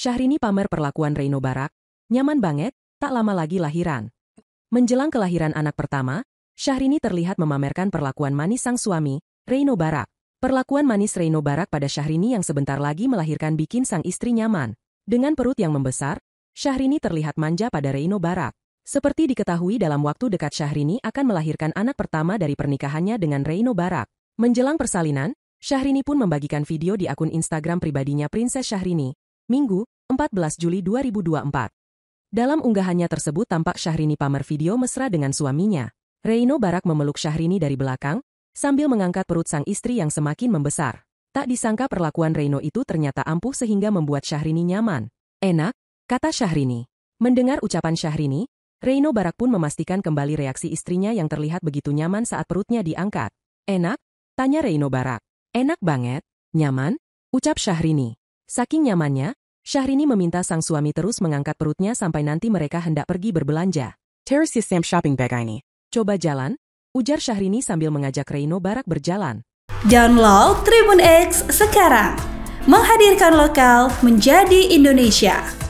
Syahrini pamer perlakuan Reino Barak, nyaman banget, tak lama lagi lahiran. Menjelang kelahiran anak pertama, Syahrini terlihat memamerkan perlakuan manis sang suami, Reino Barak. Perlakuan manis Reino Barak pada Syahrini yang sebentar lagi melahirkan bikin sang istri nyaman. Dengan perut yang membesar, Syahrini terlihat manja pada Reino Barak. Seperti diketahui dalam waktu dekat Syahrini akan melahirkan anak pertama dari pernikahannya dengan Reino Barak. Menjelang persalinan, Syahrini pun membagikan video di akun Instagram pribadinya Princess Syahrini, Minggu, 14 Juli 2024. Dalam unggahannya tersebut tampak Syahrini pamer video mesra dengan suaminya. Reino Barak memeluk Syahrini dari belakang, sambil mengangkat perut sang istri yang semakin membesar. Tak disangka perlakuan Reino itu ternyata ampuh sehingga membuat Syahrini nyaman. Enak, kata Syahrini. Mendengar ucapan Syahrini, Reino Barak pun memastikan kembali reaksi istrinya yang terlihat begitu nyaman saat perutnya diangkat. Enak? Tanya Reino Barak. Enak banget, nyaman? Ucap Syahrini. Saking nyamannya, Syahrini meminta sang suami terus mengangkat perutnya sampai nanti mereka hendak pergi berbelanja. Terus sistem shopping bag ini. Coba jalan, ujar Syahrini sambil mengajak Reino Barak berjalan. Download Tribun X sekarang. Menghadirkan lokal menjadi Indonesia.